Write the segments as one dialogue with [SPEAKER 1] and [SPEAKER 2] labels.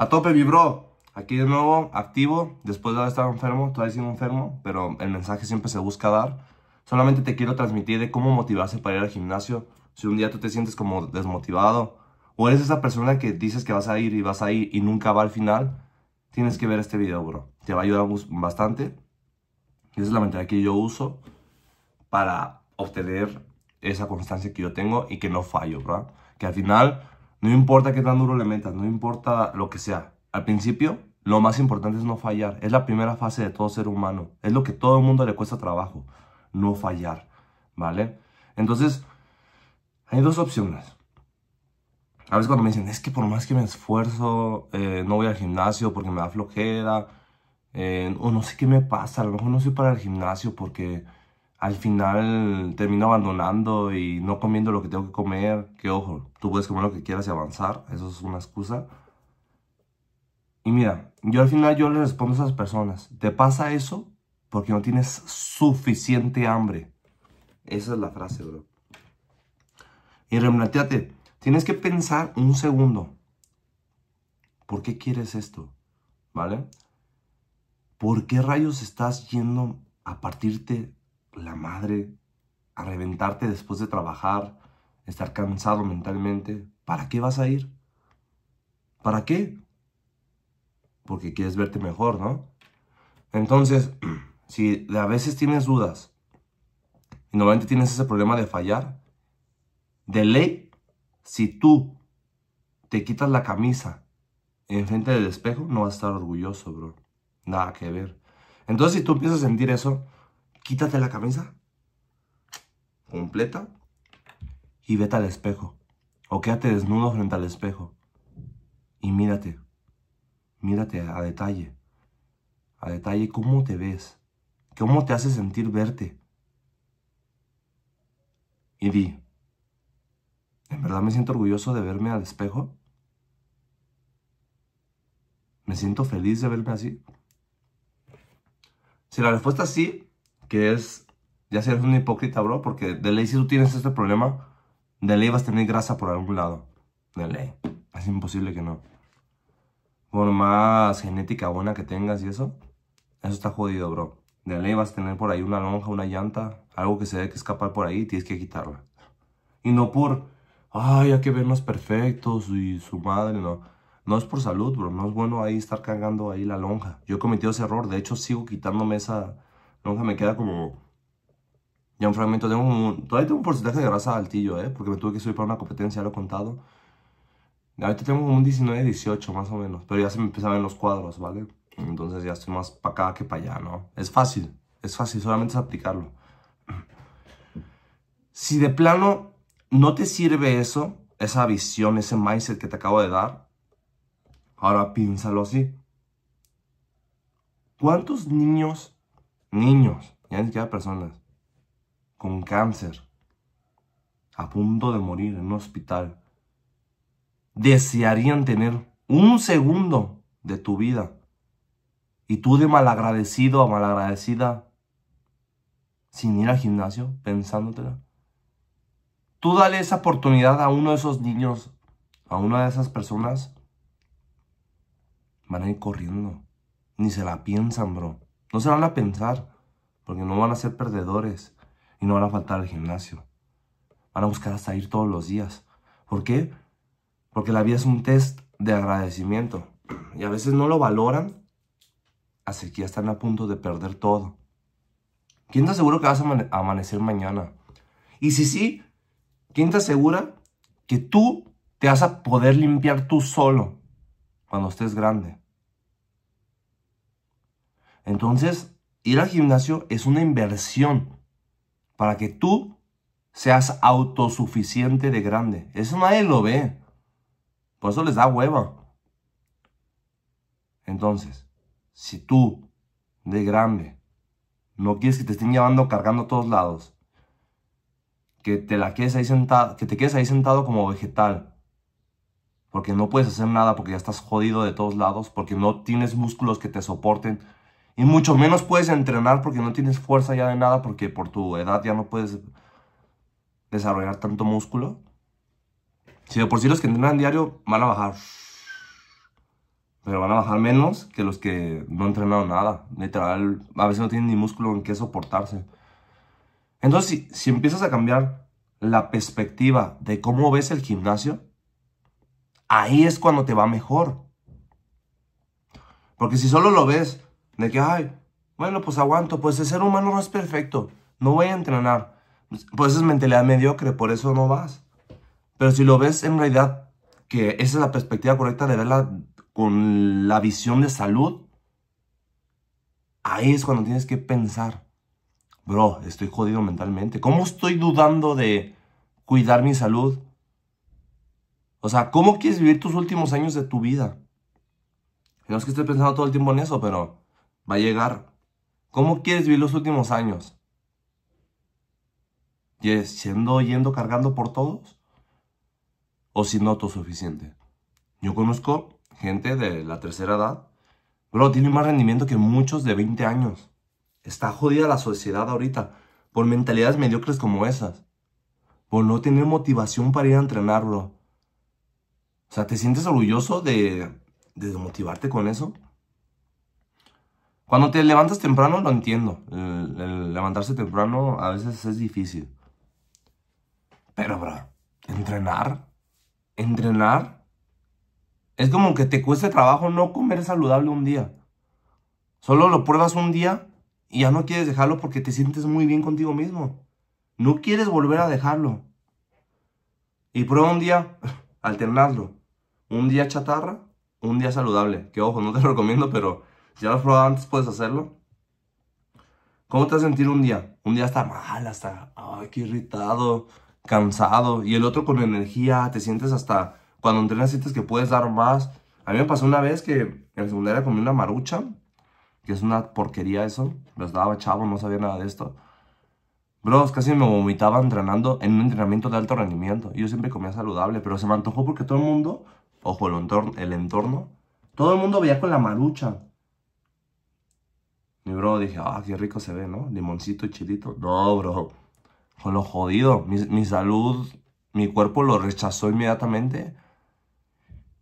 [SPEAKER 1] A tope, mi bro. Aquí de nuevo, activo, después de haber estado enfermo, todavía sigo enfermo, pero el mensaje siempre se busca dar. Solamente te quiero transmitir de cómo motivarse para ir al gimnasio. Si un día tú te sientes como desmotivado, o eres esa persona que dices que vas a ir y vas a ir y nunca va al final, tienes que ver este video, bro. Te va a ayudar bastante. Esa es la mentalidad que yo uso para obtener esa constancia que yo tengo y que no fallo, bro. Que al final no importa qué tan duro le metas, no importa lo que sea. Al principio, lo más importante es no fallar. Es la primera fase de todo ser humano. Es lo que todo el mundo le cuesta trabajo. No fallar. ¿Vale? Entonces, hay dos opciones. A veces cuando me dicen, es que por más que me esfuerzo, eh, no voy al gimnasio porque me da flojera. Eh, o no sé qué me pasa. A lo mejor no soy para el gimnasio porque al final termino abandonando y no comiendo lo que tengo que comer, que ojo, tú puedes comer lo que quieras y avanzar, eso es una excusa. Y mira, yo al final yo le respondo a esas personas, ¿te pasa eso? Porque no tienes suficiente hambre. Esa es la frase, bro. Y replanteate, tienes que pensar un segundo. ¿Por qué quieres esto? ¿Vale? ¿Por qué rayos estás yendo a partirte la madre, a reventarte después de trabajar, estar cansado mentalmente, ¿para qué vas a ir? ¿Para qué? Porque quieres verte mejor, ¿no? Entonces, si a veces tienes dudas y normalmente tienes ese problema de fallar, de ley, si tú te quitas la camisa en frente del espejo, no vas a estar orgulloso, bro. Nada que ver. Entonces, si tú empiezas a sentir eso, quítate la camisa completa y vete al espejo. O quédate desnudo frente al espejo y mírate. Mírate a detalle. A detalle cómo te ves. ¿Cómo te hace sentir verte? Y di, ¿en verdad me siento orgulloso de verme al espejo? ¿Me siento feliz de verme así? Si la respuesta es sí, que es, ya seas un hipócrita, bro, porque de ley si tú tienes este problema, de ley vas a tener grasa por algún lado. De ley. Es imposible que no. Por más genética buena que tengas y eso, eso está jodido, bro. De ley vas a tener por ahí una lonja, una llanta, algo que se ve que escapar por ahí y tienes que quitarla. Y no por, ay, hay que vernos perfectos y su madre, no. No es por salud, bro. No es bueno ahí estar cargando ahí la lonja. Yo he cometido ese error. De hecho, sigo quitándome esa, nunca me queda como ya un fragmento. Tengo un, todavía tengo un porcentaje de grasa altillo, ¿eh? Porque me tuve que subir para una competencia, lo he contado. Ahorita tengo un 19, 18 más o menos, pero ya se me empezaban los cuadros, ¿vale? Entonces ya estoy más para acá que para allá, ¿no? Es fácil, es fácil, solamente es aplicarlo. Si de plano no te sirve eso, esa visión, ese mindset que te acabo de dar, ahora piénsalo así. ¿Cuántos niños niños, ya ni siquiera personas, con cáncer, a punto de morir en un hospital, desearían tener un segundo de tu vida. Y tú de malagradecido a malagradecida, sin ir al gimnasio, pensándote. Tú dale esa oportunidad a uno de esos niños, a una de esas personas, van a ir corriendo. Ni se la piensan, bro. No se van a pensar, porque no van a ser perdedores y no van a faltar al gimnasio. Van a buscar hasta ir todos los días. ¿Por qué? Porque la vida es un test de agradecimiento y a veces no lo valoran así que ya están a punto de perder todo. ¿Quién te asegura que vas a amanecer mañana? Y si sí, ¿quién te asegura que tú te vas a poder limpiar tú solo cuando estés grande? Entonces, ir al gimnasio es una inversión para que tú seas autosuficiente de grande. Eso nadie lo ve. Por eso les da hueva. Entonces, si tú de grande no quieres que te estén llevando cargando a todos lados, que te la quedes ahí sentado, que te quedes ahí sentado como vegetal, porque no puedes hacer nada porque ya estás jodido de todos lados, porque no tienes músculos que te soporten y mucho menos puedes entrenar porque no tienes fuerza ya de nada, porque por tu edad ya no puedes desarrollar tanto músculo. Si de por sí los que entrenan diario van a bajar, pero van a bajar menos que los que no entrenaron nada. Literal, a veces no tienen ni músculo en qué soportarse. Entonces, si, si empiezas a cambiar la perspectiva de cómo ves el gimnasio, ahí es cuando te va mejor. Porque si solo lo ves de que, ay, bueno, pues aguanto, pues el ser humano no es perfecto, no voy a entrenar. Pues es mentalidad mediocre, por eso no vas. Pero si lo ves en realidad, que esa es la perspectiva correcta de verla con la visión de salud, ahí es cuando tienes que pensar, bro, estoy jodido mentalmente. ¿Cómo estoy dudando de cuidar mi salud? O sea, ¿cómo quieres vivir tus últimos años de tu vida? No es que esté pensando todo el tiempo en eso, pero va a llegar. ¿Cómo quieres vivir los últimos años? ¿Quieres siendo, yendo, cargando por todos? ¿O siendo autosuficiente? Yo conozco gente de la tercera edad, bro, tiene más rendimiento que muchos de 20 años. Está jodida la sociedad ahorita por mentalidades mediocres como esas. Por no tener motivación para ir a entrenarlo. O sea, ¿te sientes orgulloso de, de con eso? Cuando te levantas temprano lo entiendo. El, levantarse temprano a veces es difícil. Pero, bro, entrenar. Entrenar. Es como que te cueste trabajo no comer saludable un día. Solo lo pruebas un día y ya no quieres dejarlo porque te sientes muy bien contigo mismo. No quieres volver a dejarlo. Y prueba un día, alternarlo. Un día chatarra, un día saludable. Que ojo, no te lo recomiendo, pero ya lo has probado antes, puedes hacerlo. ¿Cómo te vas a sentir un día? Un día está mal, hasta, ay, qué irritado, cansado. Y el otro con energía, te sientes hasta, cuando entrenas sientes que puedes dar más. A mí me pasó una vez que en la secundaria comí una marucha, que es una porquería eso. Los daba chavo, no sabía nada de esto. Bros, casi me vomitaba entrenando en un entrenamiento de alto rendimiento. Yo siempre comía saludable, pero se me antojó porque todo el mundo, ojo, el entorno, el entorno todo el mundo veía con la marucha. Mi bro, dije, ah, qué rico se ve, ¿no? Limoncito, chilito. No, bro. Con lo jodido. Mi, salud, mi cuerpo lo rechazó inmediatamente.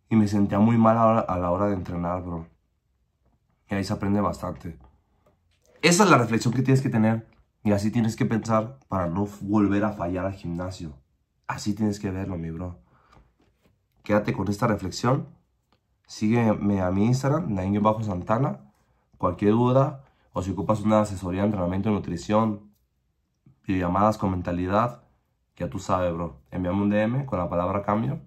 [SPEAKER 1] Y me sentía muy mal a, la hora de entrenar, bro. Y ahí se aprende bastante. Esa es la reflexión que tienes que tener. Y así tienes que pensar para no volver a fallar al gimnasio. Así tienes que verlo, mi bro. Quédate con esta reflexión. Sígueme a mi Instagram, Nain Bajo Santana. Cualquier duda, o si ocupas una asesoría, entrenamiento, nutrición, llamadas con mentalidad, ya tú sabes, bro. Envíame un DM con la palabra cambio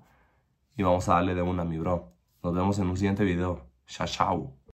[SPEAKER 1] y vamos a darle de una, mi bro. Nos vemos en un siguiente video. Chao, chao.